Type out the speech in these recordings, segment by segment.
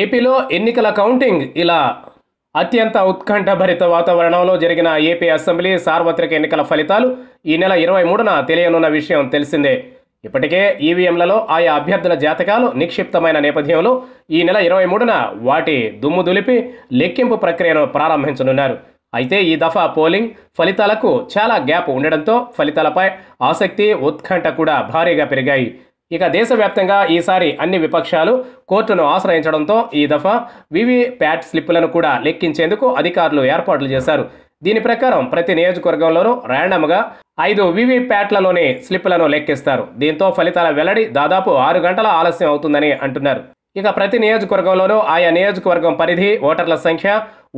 ఏపీలో ఎన్నికల కౌంటింగ్ ఇలా అత్యంత ఉత్కంఠభరిత వాతావరణంలో జరిగిన ఏపీ అసెంబ్లీ సార్వత్రిక ఎన్నికల ఫలితాలు ఈ నెల ఇరవై మూడున తెలియనున్న విషయం తెలిసిందే ఇప్పటికే ఈవీఎంలలో ఆయా అభ్యర్థుల జాతకాలు నిక్షిప్తమైన నేపథ్యంలో ఈ నెల ఇరవై మూడున వాటి దుమ్ము దులిపి లెక్కింపు ప్రక్రియను ప్రారంభించనున్నారు అయితే ఈ దఫా పోలింగ్ ఫలితాలకు చాలా గ్యాప్ ఉండడంతో ఫలితాలపై ఆసక్తి ఉత్కంఠ కూడా భారీగా పెరిగాయి ఇక దేశవ్యాప్తంగా ఈసారి అన్ని విపక్షాలు కోర్టును ఆశ్రయించడంతో ఈ దఫా ప్యాట్ స్లిప్పులను కూడా లెక్కించేందుకు అధికారులు ఏర్పాట్లు చేశారు దీని ప్రకారం ప్రతి నియోజకవర్గంలోనూ ర్యాండమ్గా ఐదు ప్యాట్లలోని స్లిప్పులను లెక్కిస్తారు దీంతో ఫలితాల వెల్లడి దాదాపు ఆరు గంటల ఆలస్యం అవుతుందని అంటున్నారు ఇక ప్రతి నియోజకవర్గంలోనూ ఆయా నియోజకవర్గం పరిధి ఓటర్ల సంఖ్య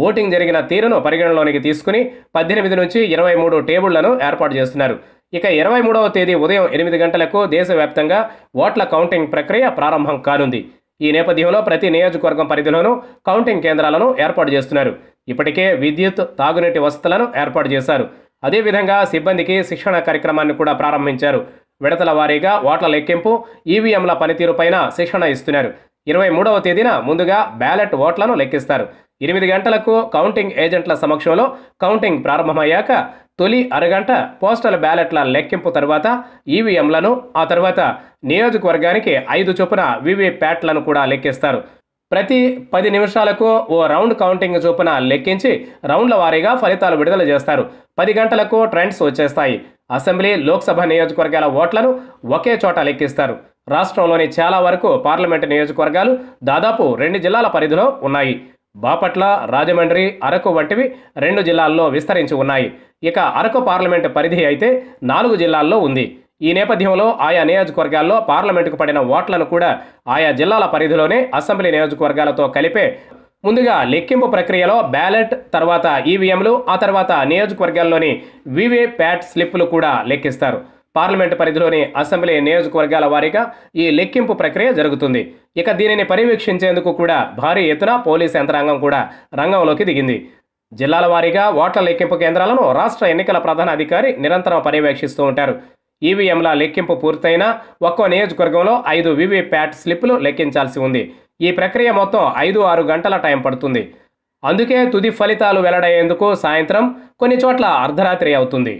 ఓటింగ్ జరిగిన తీరును పరిగణలోనికి తీసుకుని పద్దెనిమిది నుంచి ఇరవై మూడు టేబుళ్లను ఏర్పాటు చేస్తున్నారు ఇక ఇరవై మూడవ తేదీ ఉదయం ఎనిమిది గంటలకు దేశవ్యాప్తంగా ఓట్ల కౌంటింగ్ ప్రక్రియ ప్రారంభం కానుంది ఈ నేపథ్యంలో ప్రతి నియోజకవర్గం పరిధిలోనూ కౌంటింగ్ కేంద్రాలను ఏర్పాటు చేస్తున్నారు ఇప్పటికే విద్యుత్ తాగునీటి వసతులను ఏర్పాటు చేశారు అదేవిధంగా సిబ్బందికి శిక్షణ కార్యక్రమాన్ని కూడా ప్రారంభించారు విడతల వారీగా ఓట్ల లెక్కింపు ఈవీఎంల పనితీరుపైన శిక్షణ ఇస్తున్నారు ఇరవై మూడవ తేదీన ముందుగా బ్యాలెట్ ఓట్లను లెక్కిస్తారు ఎనిమిది గంటలకు కౌంటింగ్ ఏజెంట్ల సమక్షంలో కౌంటింగ్ ప్రారంభమయ్యాక తొలి అరగంట పోస్టల్ బ్యాలెట్ల లెక్కింపు తర్వాత ఈవీఎంలను ఆ తర్వాత నియోజకవర్గానికి ఐదు చొప్పున వివిప్యాట్లను కూడా లెక్కిస్తారు ప్రతి పది నిమిషాలకు ఓ రౌండ్ కౌంటింగ్ చొప్పున లెక్కించి రౌండ్ల వారీగా ఫలితాలు విడుదల చేస్తారు పది గంటలకు ట్రెండ్స్ వచ్చేస్తాయి అసెంబ్లీ లోక్సభ నియోజకవర్గాల ఓట్లను ఒకే చోట లెక్కిస్తారు రాష్ట్రంలోని చాలా వరకు పార్లమెంటు నియోజకవర్గాలు దాదాపు రెండు జిల్లాల పరిధిలో ఉన్నాయి బాపట్ల రాజమండ్రి అరకు వంటివి రెండు జిల్లాల్లో విస్తరించి ఉన్నాయి ఇక అరకు పార్లమెంటు పరిధి అయితే నాలుగు జిల్లాల్లో ఉంది ఈ నేపథ్యంలో ఆయా నియోజకవర్గాల్లో పార్లమెంటుకు పడిన ఓట్లను కూడా ఆయా జిల్లాల పరిధిలోనే అసెంబ్లీ నియోజకవర్గాలతో కలిపే ముందుగా లెక్కింపు ప్రక్రియలో బ్యాలెట్ తర్వాత ఈవీఎంలు ఆ తర్వాత నియోజకవర్గాల్లోని వివే ప్యాట్ స్లిప్పులు కూడా లెక్కిస్తారు పార్లమెంటు పరిధిలోని అసెంబ్లీ నియోజకవర్గాల వారీగా ఈ లెక్కింపు ప్రక్రియ జరుగుతుంది ఇక దీనిని పర్యవేక్షించేందుకు కూడా భారీ ఎత్తున పోలీసు యంత్రాంగం కూడా రంగంలోకి దిగింది జిల్లాల వారీగా ఓట్ల లెక్కింపు కేంద్రాలను రాష్ట్ర ఎన్నికల ప్రధాన అధికారి నిరంతరం పర్యవేక్షిస్తూ ఉంటారు ఈవీఎంల లెక్కింపు పూర్తయినా ఒక్కో నియోజకవర్గంలో ఐదు వీవీప్యాట్ స్లిప్పులు లెక్కించాల్సి ఉంది ఈ ప్రక్రియ మొత్తం ఐదు ఆరు గంటల టైం పడుతుంది అందుకే తుది ఫలితాలు వెల్లడయ్యేందుకు సాయంత్రం కొన్ని చోట్ల అర్ధరాత్రి అవుతుంది